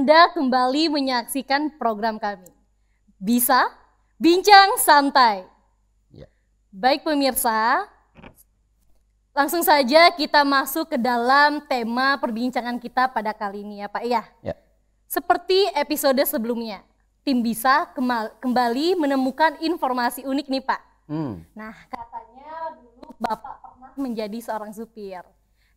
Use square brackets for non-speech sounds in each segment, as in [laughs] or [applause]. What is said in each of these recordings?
Anda kembali menyaksikan program kami. Bisa bincang santai. Ya. Baik pemirsa, langsung saja kita masuk ke dalam tema perbincangan kita pada kali ini ya Pak ya. ya. Seperti episode sebelumnya, tim bisa kembali menemukan informasi unik nih Pak. Hmm. Nah katanya dulu Bapak pernah menjadi seorang supir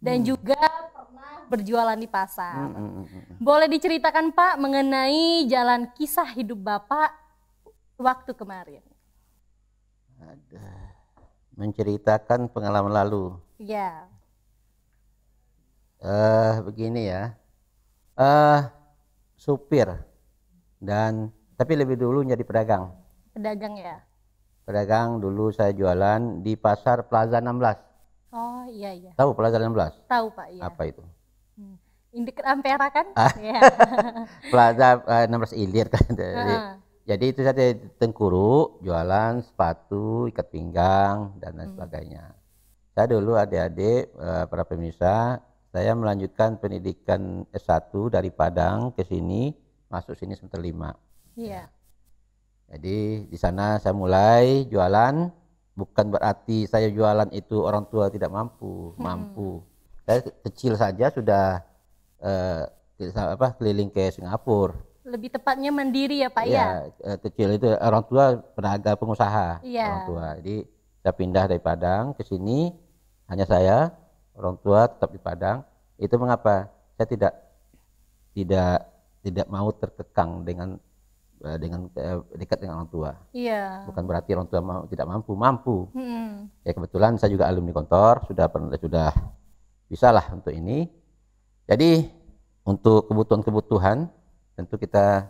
dan hmm. juga pernah berjualan di pasar. Hmm hmm, hmm, hmm, Boleh diceritakan Pak mengenai jalan kisah hidup Bapak waktu kemarin? Ada menceritakan pengalaman lalu. Ya. Uh, begini ya, uh, supir dan tapi lebih dulu jadi pedagang. Pedagang ya. Pedagang dulu saya jualan di pasar Plaza 16. Oh iya iya. Tahu pelajaran 16? Tahu Pak iya. Apa itu? Hmm. Indik Ampera kan? Ah. Iya. [laughs] Pelajar uh, eh, 16 ilir kan. Jadi, uh -huh. jadi itu saya tengkuru, jualan sepatu, ikat pinggang dan lain hmm. sebagainya. Saya dulu adik-adik eh, para pemirsa, saya melanjutkan pendidikan S1 dari Padang ke sini, masuk sini semester 5. Iya. Jadi di sana saya mulai jualan bukan berarti saya jualan itu orang tua tidak mampu, hmm. mampu. Saya kecil saja sudah eh, apa keliling ke Singapura. Lebih tepatnya mandiri ya Pak iya, ya? ya? kecil itu orang tua penaga pengusaha ya. orang tua. Jadi saya pindah dari Padang ke sini hanya saya orang tua tetap di Padang. Itu mengapa saya tidak tidak tidak mau terkekang dengan Eh, dengan eh, dekat dengan orang tua. Iya. Bukan berarti orang tua mau, tidak mampu, mampu. Hmm. Ya kebetulan saya juga alumni kantor, sudah pernah sudah bisa lah untuk ini. Jadi untuk kebutuhan-kebutuhan tentu kita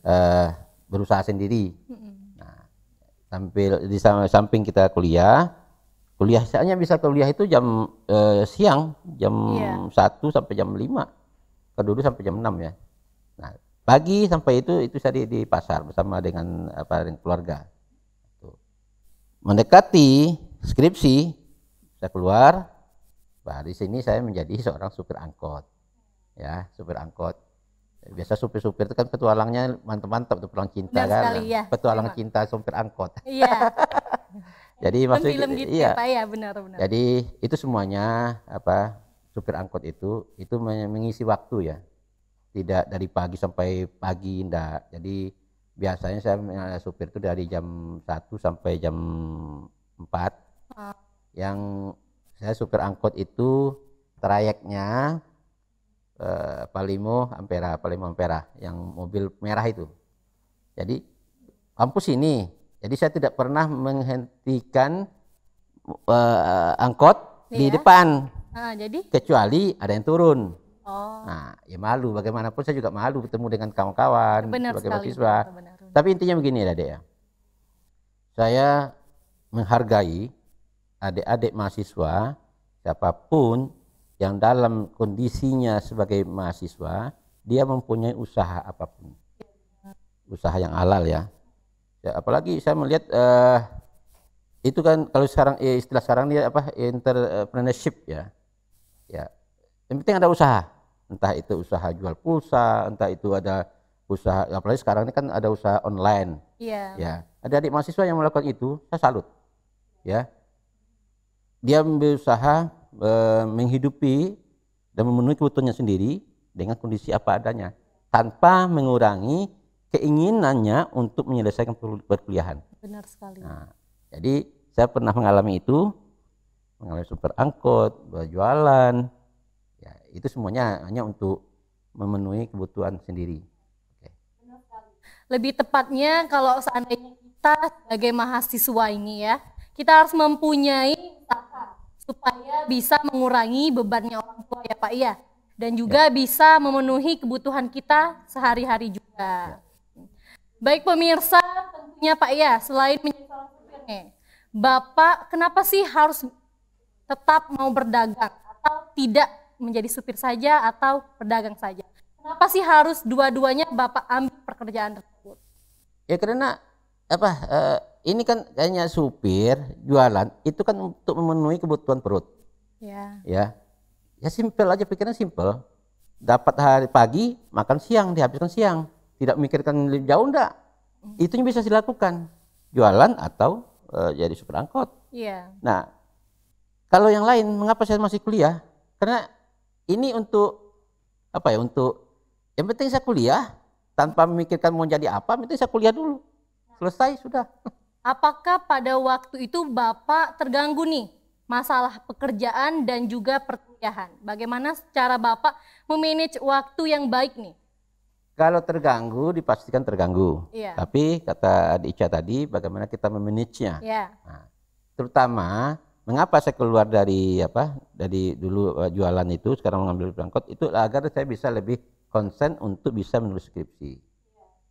uh, berusaha sendiri. Hmm. Nah, sambil di samping kita kuliah, kuliah saya bisa kuliah itu jam uh, siang, jam yeah. 1 sampai jam 5. Kedua sampai jam 6 ya pagi sampai itu itu saya di, pasar bersama dengan apa dengan keluarga mendekati skripsi saya keluar bah di sini saya menjadi seorang supir angkot ya supir angkot biasa supir-supir itu kan petualangnya mantap-mantap tuh pulang cinta Benar kan sekali, ya. petualang Memang. Iya. cinta supir angkot iya [laughs] jadi maksudnya kan gitu, gitu iya. ya ya benar-benar jadi itu semuanya apa supir angkot itu itu mengisi waktu ya tidak dari pagi sampai pagi enggak jadi biasanya saya supir itu dari jam 1 sampai jam 4 ah. yang saya supir angkot itu trayeknya eh, Palimo Ampera Palimo Ampera yang mobil merah itu jadi kampus ini jadi saya tidak pernah menghentikan uh, angkot iya. di depan. ah, jadi kecuali ada yang turun. Oh. Nah, ya malu. Bagaimanapun saya juga malu bertemu dengan kawan-kawan sebagai sekali, mahasiswa. Benar. Tapi intinya begini lah ya. Saya menghargai adik-adik mahasiswa siapapun yang dalam kondisinya sebagai mahasiswa dia mempunyai usaha apapun usaha yang halal ya, ya apalagi saya melihat uh, itu kan kalau sekarang ya, istilah sekarang dia apa entrepreneurship ya ya yang penting ada usaha entah itu usaha jual pulsa, entah itu ada usaha apalagi sekarang ini kan ada usaha online. Iya. Ya. Ada adik mahasiswa yang melakukan itu, saya salut. Ya. Dia berusaha e, menghidupi dan memenuhi kebutuhannya sendiri dengan kondisi apa adanya tanpa mengurangi keinginannya untuk menyelesaikan perkuliahan. Benar sekali. Nah, jadi saya pernah mengalami itu, mengalami super angkot, berjualan, itu semuanya hanya untuk memenuhi kebutuhan sendiri. Lebih tepatnya kalau seandainya kita sebagai mahasiswa ini ya, kita harus mempunyai supaya bisa mengurangi bebannya orang tua ya Pak ya, dan juga ya. bisa memenuhi kebutuhan kita sehari-hari juga. Ya. Baik pemirsa, tentunya Pak ya, selain menyesuaikan Bapak kenapa sih harus tetap mau berdagang atau tidak menjadi supir saja atau pedagang saja? Kenapa sih harus dua-duanya Bapak ambil pekerjaan tersebut? Ya karena apa uh, ini kan kayaknya supir jualan itu kan untuk memenuhi kebutuhan perut. Ya. Ya. Ya simpel aja pikirnya simpel. Dapat hari pagi, makan siang, dihabiskan siang. Tidak memikirkan jauh enggak. Hmm. Itu bisa dilakukan. Jualan atau uh, jadi supir angkot. Iya. Nah, kalau yang lain mengapa saya masih kuliah? Karena ini untuk apa ya untuk yang penting saya kuliah tanpa memikirkan mau jadi apa, yang penting saya kuliah dulu. Selesai sudah. [laughs] Apakah pada waktu itu Bapak terganggu nih masalah pekerjaan dan juga perkuliahan? Bagaimana cara Bapak memanage waktu yang baik nih? Kalau terganggu dipastikan terganggu. Iya. Tapi kata Ica tadi bagaimana kita memanage-nya. Iya. Nah, terutama Mengapa saya keluar dari apa dari dulu eh, jualan itu sekarang mengambil perangkat itu agar saya bisa lebih konsen untuk bisa menulis skripsi.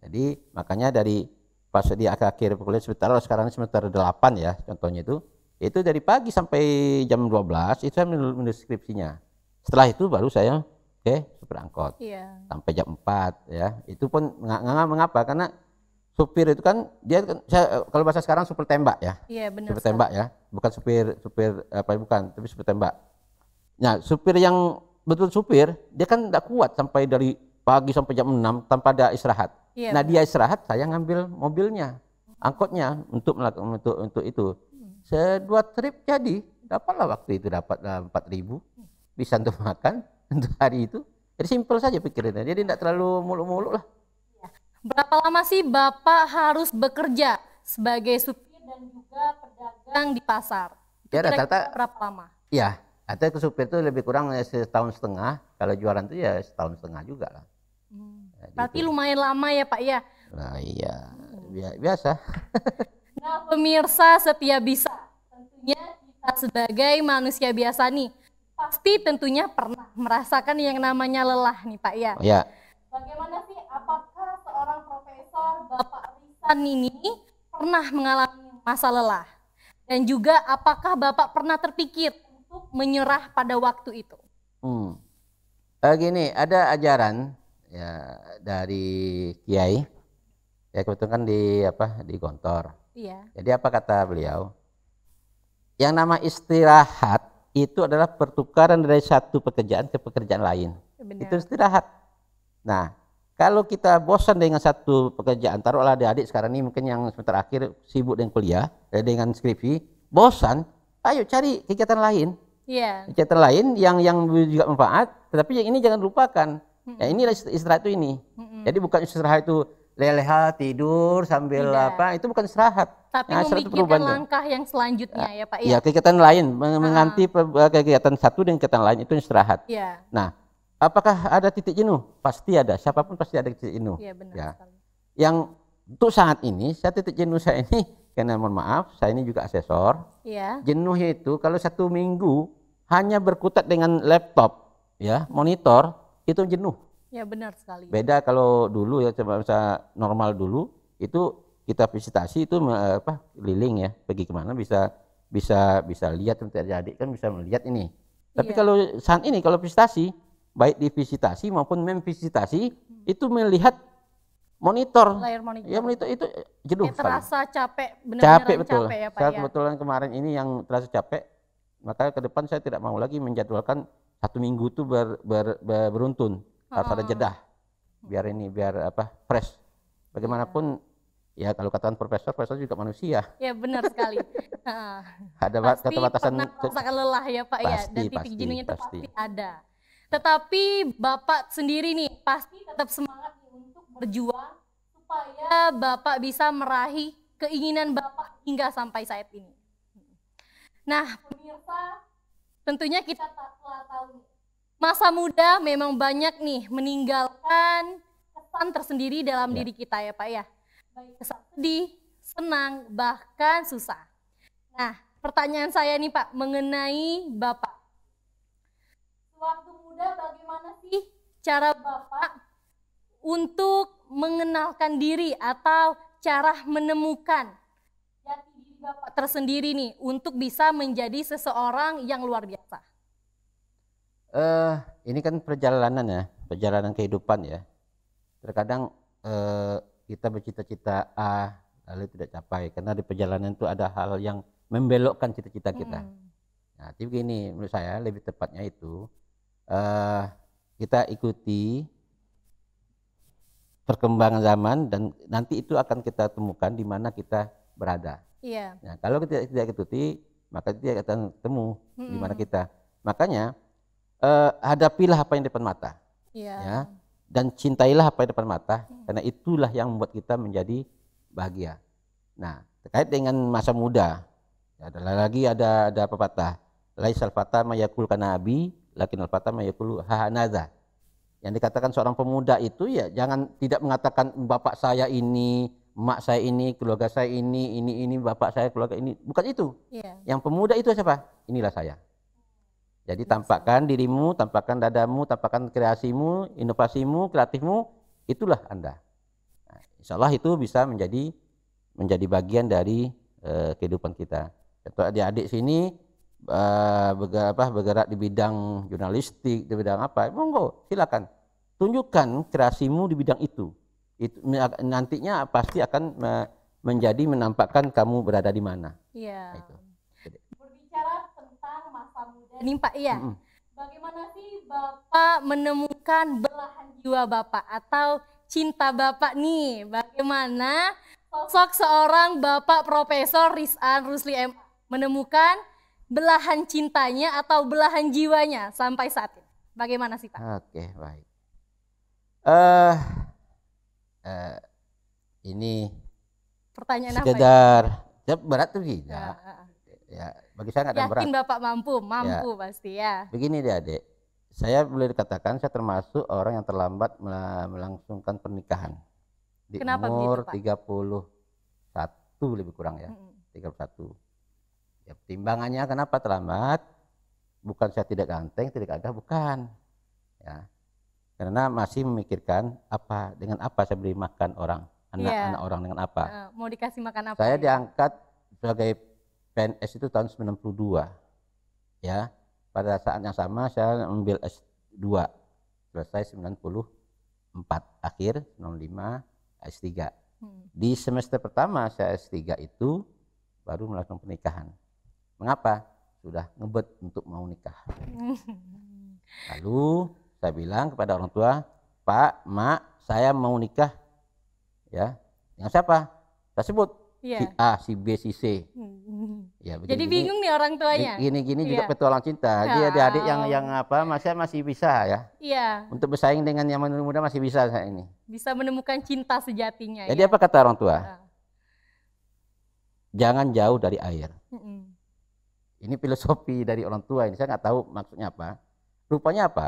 Jadi makanya dari pas di akhir-akhir kuliah sebentar sekarang semester 8 ya contohnya itu itu dari pagi sampai jam 12 itu saya menulis skripsinya. Setelah itu baru saya oke okay, supir angkot yeah. sampai jam 4 ya. Itu pun mengapa karena supir itu kan dia kan, saya, kalau bahasa sekarang supir tembak ya. Iya benar. Supir tembak ya, bukan supir supir apa bukan, tapi supir tembak. Nah, supir yang betul supir, dia kan tidak kuat sampai dari pagi sampai jam 6 tanpa ada istirahat. Iya, nah, dia istirahat, saya ngambil mobilnya, angkotnya untuk melakukan untuk untuk itu. Hmm. Sedua trip jadi, dapatlah waktu itu dapat eh, empat ribu bisa untuk [laughs] makan untuk hari itu. Jadi simpel saja pikirannya, jadi tidak terlalu muluk-muluk lah. Berapa lama sih Bapak harus bekerja sebagai supir dan juga pedagang di pasar? ya rata-rata berapa lama? Ya, atau ke supir itu lebih kurang eh, setahun setengah. Kalau jualan itu ya setahun setengah juga lah. Hmm. Ya, gitu. Berarti lumayan lama ya Pak ya? Nah iya, biasa. [laughs] nah pemirsa setia bisa, tentunya kita sebagai manusia biasa nih, pasti tentunya pernah merasakan yang namanya lelah nih Pak ya. Oh, ya. Bagaimana sih Bapak Risan ini pernah mengalami masa lelah? Dan juga apakah Bapak pernah terpikir untuk menyerah pada waktu itu? Hmm. Uh, gini, ada ajaran ya dari Kiai. Ya kebetulan kan di apa di Gontor. Iya. Jadi apa kata beliau? Yang nama istirahat itu adalah pertukaran dari satu pekerjaan ke pekerjaan lain. Benar. Itu istirahat. Nah, kalau kita bosan dengan satu pekerjaan, taruhlah adik-adik sekarang ini mungkin yang sebentar akhir sibuk dengan kuliah, eh, dengan skripsi, bosan, ayo cari kegiatan lain. Yeah. Kegiatan lain yang yang juga manfaat, tetapi yang ini jangan lupakan. Ya ini istirahat itu ini. Mm-hmm. Jadi bukan istirahat itu leleha tidur sambil Tidak. apa itu bukan istirahat. Tapi nah, memikirkan langkah itu. yang selanjutnya ya. ya Pak. Ya, ya kegiatan lain mengganti ah. eh, kegiatan satu dengan kegiatan lain itu istirahat. Ya. Nah Apakah ada titik jenuh? Pasti ada. Siapapun pasti ada titik jenuh. Iya benar. Ya. Yang untuk saat ini, saya titik jenuh saya ini [laughs] karena mohon maaf, saya ini juga asesor. Iya. Jenuh itu kalau satu minggu hanya berkutat dengan laptop, ya, monitor, itu jenuh. Ya benar sekali. Beda kalau dulu ya coba bisa normal dulu itu kita visitasi itu apa Liling ya pergi kemana bisa bisa bisa lihat adik-adik kan bisa melihat ini. Tapi ya. kalau saat ini kalau visitasi baik di maupun memvisitasi hmm. itu melihat monitor. Layar monitor. Ya monitor itu eh, jenuh. Ya, terasa sekali. capek, benar-benar capek, betul. ya Pak. Saya ya? kebetulan kemarin ini yang terasa capek, maka ke depan saya tidak mau lagi menjadwalkan satu minggu itu ber, ber, ber, beruntun. Harus hmm. ada oh. jeda. Biar ini, biar apa, fresh. Bagaimanapun ya, ya kalau kataan profesor, profesor juga manusia. Ya benar sekali. [laughs] ada keterbatasan. Pasti pernah lelah ya Pak ya? pasti, ya, dan titik jenuhnya itu pasti ada. Tetapi Bapak sendiri nih pasti tetap semangat untuk berjuang supaya Bapak bisa meraih keinginan Bapak hingga sampai saat ini. Nah, pemirsa, tentunya kita telah tahu masa muda memang banyak nih meninggalkan kesan tersendiri dalam ya. diri kita ya Pak ya. Baik kesan sedih, senang, bahkan susah. Nah, pertanyaan saya nih Pak mengenai Bapak Bunda bagaimana sih cara Bapak untuk mengenalkan diri atau cara menemukan jati diri Bapak tersendiri nih untuk bisa menjadi seseorang yang luar biasa? Uh, ini kan perjalanan ya, perjalanan kehidupan ya. Terkadang uh, kita bercita-cita A lalu tidak capai karena di perjalanan itu ada hal yang membelokkan cita-cita kita. Hmm. Nah, tapi gini menurut saya lebih tepatnya itu uh, kita ikuti perkembangan zaman dan nanti itu akan kita temukan di mana kita berada. Iya. Nah, kalau kita tidak ikuti, maka tidak akan temu hmm. di mana kita. Makanya uh, hadapilah apa yang depan mata. Iya. Ya. Dan cintailah apa yang depan mata hmm. karena itulah yang membuat kita menjadi bahagia. Nah, terkait dengan masa muda, ya, ada lagi ada ada pepatah, laisal fata mayakul kana abi lakinul fatama yaqulu hahanaza. Yang dikatakan seorang pemuda itu ya jangan tidak mengatakan bapak saya ini, mak saya ini, keluarga saya ini, ini ini bapak saya, keluarga ini. Bukan itu. Yeah. Yang pemuda itu siapa? Inilah saya. Jadi tampakkan dirimu, tampakkan dadamu, tampakkan kreasimu, inovasimu, kreatifmu, itulah Anda. Nah, insya Allah itu bisa menjadi menjadi bagian dari uh, kehidupan kita. Contoh adik-adik sini Eh, bergerak, apa, bergerak di bidang jurnalistik, di bidang apa, monggo silakan tunjukkan kreasimu di bidang itu. Itu nantinya pasti akan menjadi menampakkan kamu berada di mana. Iya. Nah, itu. Berbicara tentang masa muda nih Pak, iya. Mm -hmm. Bagaimana sih Bapak menemukan belahan jiwa Bapak atau cinta Bapak nih? Bagaimana sosok seorang Bapak Profesor Rizan Rusli M menemukan belahan cintanya atau belahan jiwanya sampai saat ini? Bagaimana sih Pak? Oke baik. Uh, uh, ini pertanyaan sekedar, apa? Ya? Sekedar ya? berat tuh tidak. Ya. Ah, ah, ah. Ya bagi saya nggak ada berat. Yakin Bapak mampu, ya. mampu ya. pasti ya. Begini deh adik, saya boleh dikatakan saya termasuk orang yang terlambat melangsungkan pernikahan di Kenapa umur begitu, Pak? 31 lebih kurang ya, mm -hmm. 31 Ya, timbangannya kenapa terlambat? Bukan saya tidak ganteng, tidak ada, bukan. Ya. Karena masih memikirkan apa dengan apa saya beri makan orang, anak-anak yeah. anak orang dengan apa. Uh, mau dikasih makan apa? Saya ya? diangkat sebagai PNS itu tahun 92. Ya. Pada saat yang sama saya ambil S2. Selesai 94 akhir 95 S3. Hmm. Di semester pertama saya S3 itu baru melakukan pernikahan. Mengapa? Sudah ngebet untuk mau nikah. [laughs] Lalu saya bilang kepada orang tua, Pak, Mak, saya mau nikah. Ya, dengan siapa? Saya sebut Ya. si A, si B, si C. [laughs] Ya, begini, Jadi bingung nih orang tuanya. Gini-gini juga juga iya. petualang cinta. Dia ah. adik-adik yang yang apa? Masih masih bisa ya. Iya. Untuk bersaing dengan yang muda masih bisa saya ini. Bisa menemukan cinta sejatinya. Jadi ya? apa kata orang tua? Ah. Jangan jauh dari air. Mm -mm. Ini filosofi dari orang tua ini, saya nggak tahu maksudnya apa. Rupanya apa?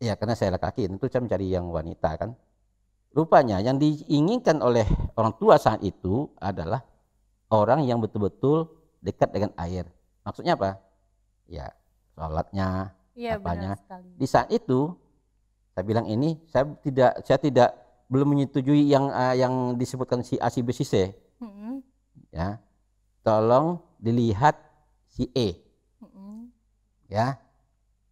Ya karena saya laki-laki, tentu saya mencari yang wanita kan. Rupanya yang diinginkan oleh orang tua saat itu adalah orang yang betul-betul dekat dengan air. Maksudnya apa? Ya, sholatnya, ya, apanya. Di saat itu, saya bilang ini, saya tidak, saya tidak belum menyetujui yang uh, yang disebutkan si A, si B, C. Hmm. Ya, tolong dilihat si E. Ya.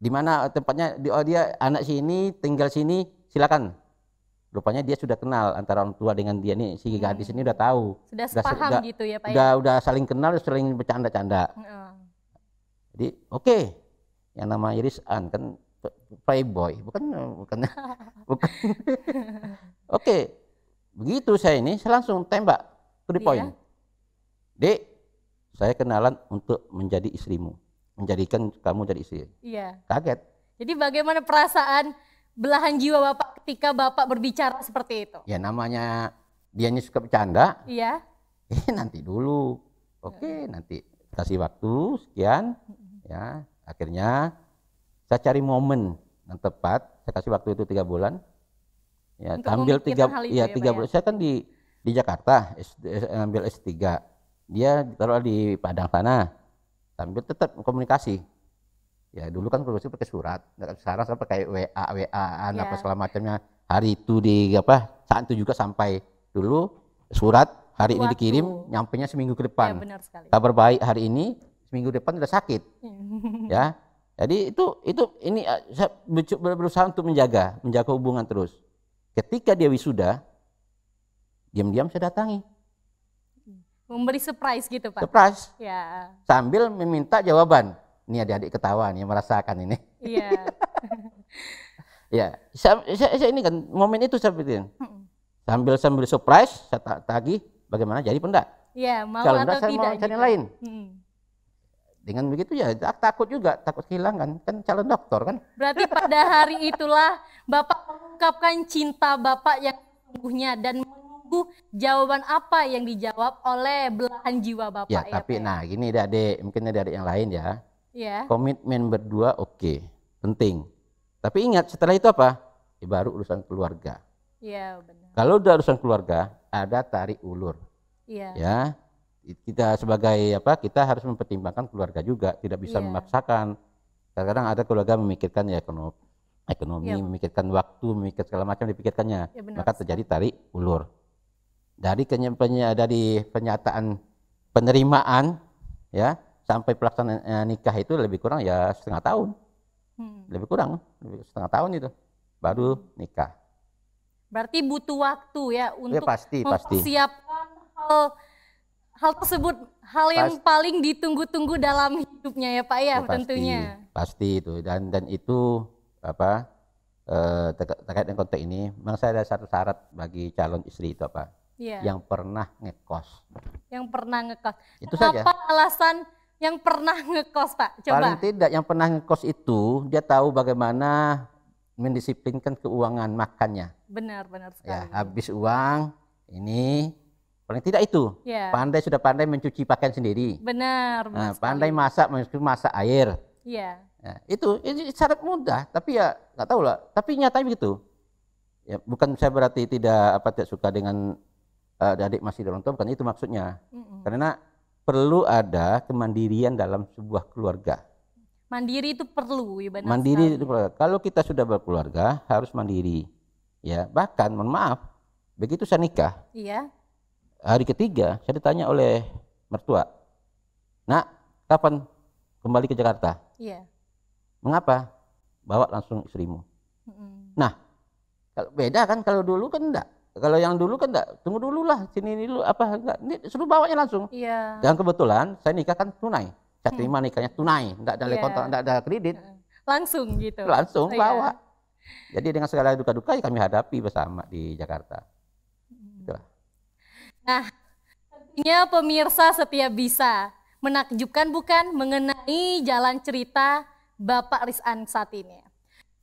Di mana eh, tempatnya di oh dia anak sini tinggal sini silakan. Rupanya dia sudah kenal antara orang tua dengan dia nih si gadis hmm ini udah tahu. Sudah, sudah paham sudah, gitu ya Pak. Sudah ya? udah saling kenal, sering bercanda-canda. hmm Jadi oke. Okay. Yang nama Iris An kan playboy, bukan bukan [laughs] bukan. oke. Okay. Begitu saya ini saya langsung tembak to the iya. point. Dek, saya kenalan untuk menjadi istrimu, menjadikan kamu jadi istri. Iya. Kaget. Jadi bagaimana perasaan belahan jiwa Bapak ketika Bapak berbicara seperti itu? Ya namanya dia ini suka bercanda. Iya. [laughs] Eh nanti dulu. Oke, ya. nanti kasih waktu sekian ya. Akhirnya saya cari momen yang tepat. Saya kasih waktu itu tiga bulan. Ya, Untuk ambil tiga, ya, ya tiga ya? bulan. Saya kan di di Jakarta, eh, ambil S3 dia taruh di padang sana tapi tetap komunikasi ya dulu kan komunikasi pakai surat sekarang saya pakai WA WA yeah. apa iya. segala macamnya hari itu di apa saat itu juga sampai dulu surat hari Waktu. ini dikirim nyampe nya seminggu ke depan ya, kabar baik hari ini seminggu depan sudah sakit iya. ya jadi itu itu ini eh, saya berusaha untuk menjaga menjaga hubungan terus ketika dia wisuda diam-diam saya datangi Memberi surprise gitu Pak. Surprise. Ya. Sambil meminta jawaban. Ini adik-adik ketawa nih merasakan ini. Iya. [laughs] ya, saya, saya, saya, ini kan momen itu saya pikirin. Sambil sambil surprise saya tagih bagaimana jadi pendak. Iya, mau Kalau atau saya tidak. Mau gitu. lain. Hmm. Dengan begitu ya takut juga, takut kehilangan kan, kan calon dokter kan. Berarti pada hari itulah Bapak mengungkapkan cinta Bapak yang sungguhnya dan menunggu jawaban apa yang dijawab oleh belahan jiwa Bapak ya. ya tapi Pak. Ya? nah gini deh mungkin dari yang lain ya. Iya. Komitmen berdua oke, okay. penting. Tapi ingat setelah itu apa? Ya, baru urusan keluarga. Iya, benar. Kalau udah urusan keluarga, ada tarik ulur. Iya. Ya. Kita sebagai apa? Kita harus mempertimbangkan keluarga juga, tidak bisa ya. memaksakan. Kadang-kadang ada keluarga memikirkan ya ekonomi ya. memikirkan waktu, memikirkan segala macam dipikirkannya. Ya, Maka terjadi tarik ulur dari dari pernyataan penerimaan ya sampai pelaksanaan nikah itu lebih kurang ya setengah tahun hmm. lebih kurang lebih setengah tahun itu baru hmm. nikah berarti butuh waktu ya, ya untuk ya, pasti, mempersiapkan pasti. hal hal tersebut hal yang paling ditunggu-tunggu dalam hidupnya ya pak ya, ya tentunya pasti, pasti itu dan dan itu apa eh, terkait dengan konteks ini memang saya ada satu syarat bagi calon istri itu apa yeah. yang pernah ngekos. Yang pernah ngekos. Itu Apa saja. alasan yang pernah ngekos, Pak? Coba. Paling tidak yang pernah ngekos itu dia tahu bagaimana mendisiplinkan keuangan makannya. Benar, benar ya, sekali. Ya, habis uang ini paling tidak itu. Yeah. Pandai sudah pandai mencuci pakaian sendiri. Benar, nah, benar. Nah, pandai masak, masak air. Iya. Nah, itu ini syarat mudah, tapi ya nggak tahu lah. Tapi nyatanya begitu. Ya, bukan saya berarti tidak apa tidak suka dengan Eh, adik-adik masih dalam tua bukan itu maksudnya. Mm-mm. Karena perlu ada kemandirian dalam sebuah keluarga. Mandiri itu perlu, ya Mandiri itu perlu. Kalau kita sudah berkeluarga harus mandiri. Ya, bahkan mohon maaf, begitu saya nikah. Iya. Hari ketiga saya ditanya oleh mertua. Nak, kapan kembali ke Jakarta? Iya. Mengapa? Bawa langsung istrimu. Mm-mm. Nah, kalau beda kan kalau dulu kan enggak kalau yang dulu kan enggak, tunggu dulu lah, sini ini dulu apa enggak, ini suruh bawanya langsung. Iya. Dan kebetulan saya nikah kan tunai. Saya hmm. terima nikahnya tunai, enggak ada yeah. kontrak, enggak ada kredit. Hmm. Langsung gitu. Langsung iya. bawa. Yeah. Jadi dengan segala duka-duka yang kami hadapi bersama di Jakarta. Hmm. Itulah. Nah, tentunya pemirsa setiap bisa menakjubkan bukan mengenai jalan cerita Bapak Rizan saat ini.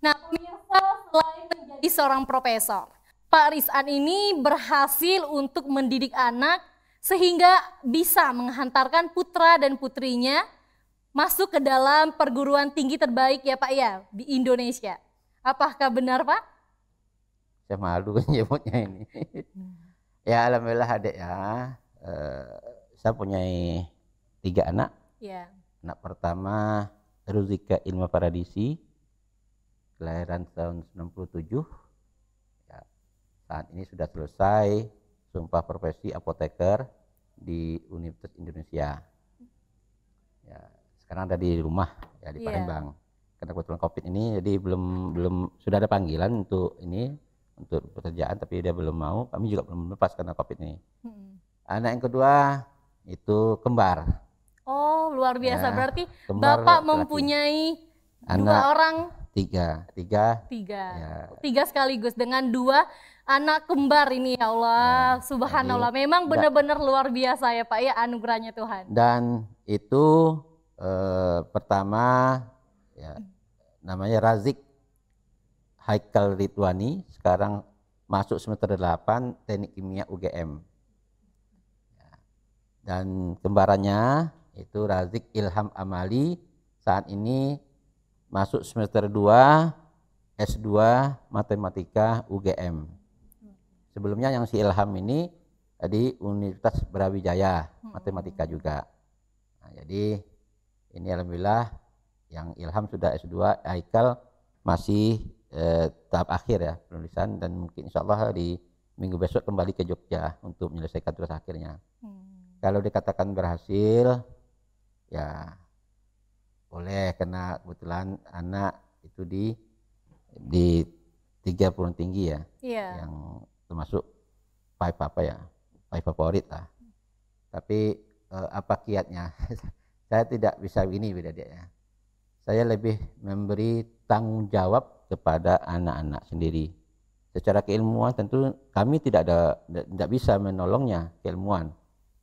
Nah, pemirsa selain menjadi seorang profesor, Pak Rizan ini berhasil untuk mendidik anak sehingga bisa menghantarkan putra dan putrinya masuk ke dalam perguruan tinggi terbaik ya Pak ya di Indonesia. Apakah benar Pak? Saya malu [laughs] nyebutnya ini. Hmm. ya alhamdulillah adik ya. Eh, saya punya tiga anak. Ya. Anak pertama Ruzika Ilma Paradisi, kelahiran tahun 97 saat ini sudah selesai sumpah profesi apoteker di Universitas Indonesia. Ya, sekarang ada di rumah ya di yeah. Palembang. Karena kebetulan Covid ini jadi belum belum sudah ada panggilan untuk ini untuk pekerjaan tapi dia belum mau. Kami juga belum lepas karena Covid ini. Hmm. Anak yang kedua itu kembar. Oh, luar biasa. Ya, Berarti kembar Bapak laki. mempunyai anak dua orang tiga tiga tiga ya. tiga sekaligus dengan dua anak kembar ini ya Allah, nah, subhanallah. Memang benar-benar luar biasa ya Pak ya anugerahnya Tuhan. Dan itu eh, pertama ya namanya Razik Haikal Ridwani sekarang masuk semester 8 Teknik Kimia UGM. Ya. Dan kembarannya itu Razik Ilham Amali saat ini masuk semester 2 S2 Matematika UGM. Sebelumnya yang si Ilham ini eh, di Universitas Brawijaya, hmm. matematika juga. Nah, jadi ini alhamdulillah yang Ilham sudah S2, Aikal masih eh, tahap akhir ya penulisan dan mungkin insya Allah di minggu besok kembali ke Jogja untuk menyelesaikan tugas akhirnya. Hmm. Kalau dikatakan berhasil, ya boleh karena kebetulan anak itu di di tiga perguruan tinggi ya, yeah. yang termasuk pipe apa ya pipe favorit lah tapi eh, apa kiatnya [laughs] saya tidak bisa ini beda dia ya. saya lebih memberi tanggung jawab kepada anak-anak sendiri secara keilmuan tentu kami tidak ada tidak bisa menolongnya keilmuan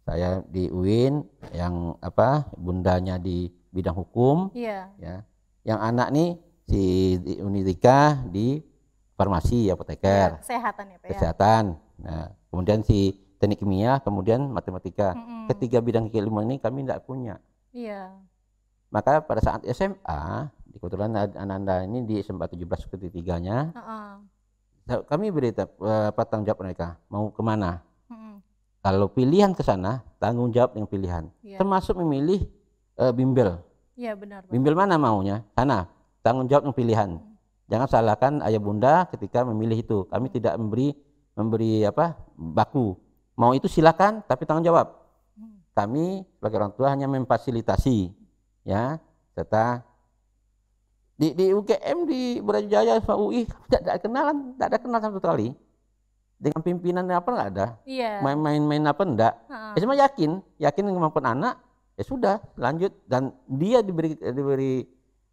saya di UIN yang apa bundanya di bidang hukum yeah. ya yang anak nih si Unitika di farmasi apoteker iya, kesehatan ya Pak ya? kesehatan nah kemudian si teknik kimia kemudian matematika mm -hmm. ketiga bidang keilmuan ini kami tidak punya iya maka pada saat SMA kebetulan anak-anak ini di SMA 17 ketiganya uh -uh. kami beri apa e, tanggung jawab mereka mau kemana mm -hmm. kalau pilihan ke sana tanggung jawab yang pilihan yeah. termasuk memilih uh, bimbel Iya benar, benar. Bimbel mana maunya? Sana. Tanggung jawab yang pilihan. Jangan salahkan ayah bunda ketika memilih itu. Kami tidak memberi memberi apa baku. Mau itu silakan, tapi tanggung jawab. Kami sebagai orang tua hanya memfasilitasi, ya. Serta di, di UGM di Brawijaya sama UI tidak ada kenalan, tidak ada kenal sama sekali dengan pimpinan apa enggak ada main iya. main-main apa enggak uh ya cuma yakin yakin kemampuan anak ya sudah lanjut dan dia diberi diberi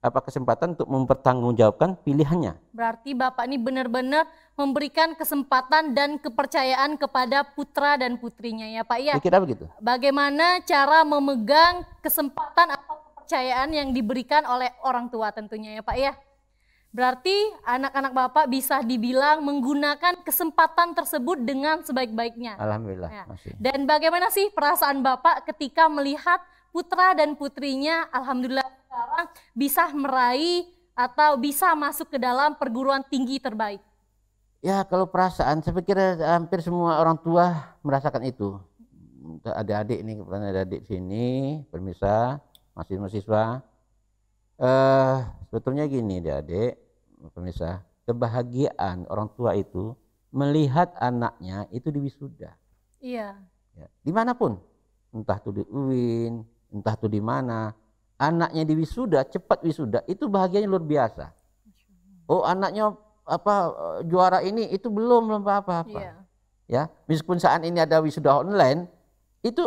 apa kesempatan untuk mempertanggungjawabkan pilihannya. Berarti Bapak ini benar-benar memberikan kesempatan dan kepercayaan kepada putra dan putrinya ya Pak ya. Kira begitu. Bagaimana cara memegang kesempatan atau kepercayaan yang diberikan oleh orang tua tentunya ya Pak ya. Berarti anak-anak Bapak bisa dibilang menggunakan kesempatan tersebut dengan sebaik-baiknya. Alhamdulillah. Ya. Dan bagaimana sih perasaan Bapak ketika melihat putra dan putrinya alhamdulillah sekarang bisa meraih atau bisa masuk ke dalam perguruan tinggi terbaik? Ya kalau perasaan, saya pikir hampir semua orang tua merasakan itu. Ada adik ini, kebetulan ada adik sini, pemirsa, masih mahasiswa. Eh, sebetulnya gini deh adik, pemirsa, kebahagiaan orang tua itu melihat anaknya itu di wisuda. Iya. Ya, dimanapun, entah itu di UIN, entah itu di mana. Anaknya di wisuda, cepat wisuda, itu bahagianya luar biasa. Oh, anaknya apa juara ini itu belum belum apa-apa. Yeah. Ya, meskipun saat ini ada wisuda online, itu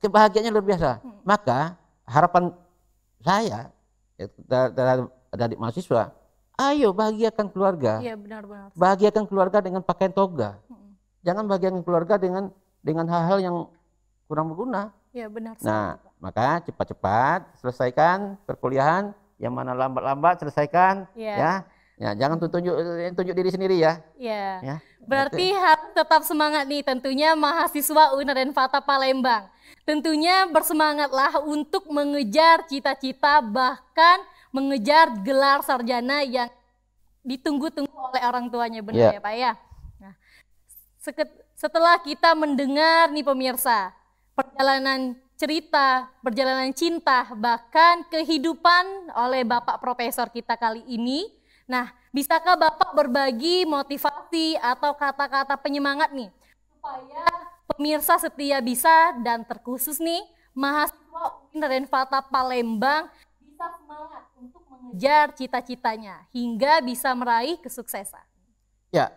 kebahagiaannya luar biasa. Hmm. Maka harapan saya ya, dari adik mahasiswa, ayo bahagiakan keluarga. yeah, benar-benar. Bahagiakan keluarga dengan pakaian toga. Hmm. Jangan bahagiakan keluarga dengan dengan hal-hal yang kurang berguna. Ya benar. Nah sekali, maka cepat-cepat selesaikan perkuliahan yang mana lambat-lambat selesaikan ya. ya. Ya, jangan tunjuk tunjuk diri sendiri ya. Iya. Ya. Berarti harus tetap semangat nih tentunya mahasiswa UNER dan Fata Palembang. Tentunya bersemangatlah untuk mengejar cita-cita bahkan mengejar gelar sarjana yang ditunggu-tunggu oleh orang tuanya benar ya, ya Pak ya. Nah, setelah kita mendengar nih pemirsa perjalanan cerita, perjalanan cinta, bahkan kehidupan oleh Bapak Profesor kita kali ini. Nah, bisakah Bapak berbagi motivasi atau kata-kata penyemangat nih supaya pemirsa setia bisa dan terkhusus nih mahasiswa Universitas Palembang bisa semangat untuk mengejar cita-citanya hingga bisa meraih kesuksesan. Ya,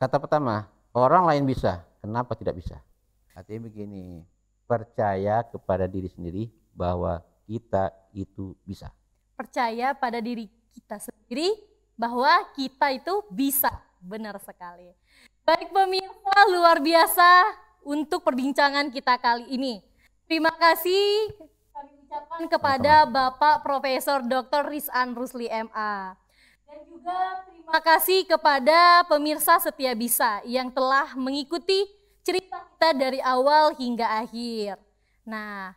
kata pertama, orang lain bisa, kenapa tidak bisa? Artinya begini, percaya kepada diri sendiri bahwa kita itu bisa. Percaya pada diri kita sendiri bahwa kita itu bisa. Benar sekali. Baik pemirsa, luar biasa untuk perbincangan kita kali ini. Terima kasih kami ucapkan kepada Bapak Profesor Dr. Rizan Rusli MA. Dan juga terima kasih kepada pemirsa Setia Bisa yang telah mengikuti cerita kita dari awal hingga akhir. Nah,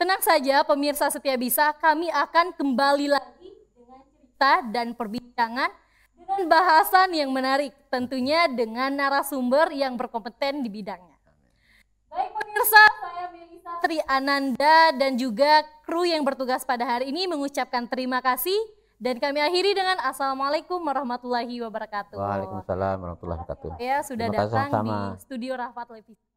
tenang saja pemirsa setia bisa, kami akan kembali lagi dengan cerita dan perbincangan dengan bahasan yang menarik, tentunya dengan narasumber yang berkompeten di bidangnya. Baik pemirsa, saya Melisa Tri Ananda dan juga kru yang bertugas pada hari ini mengucapkan terima kasih dan kami akhiri dengan Assalamualaikum warahmatullahi wabarakatuh. Waalaikumsalam warahmatullahi wabarakatuh. Ya, sudah datang sama. di Studio Rahmat Televisi.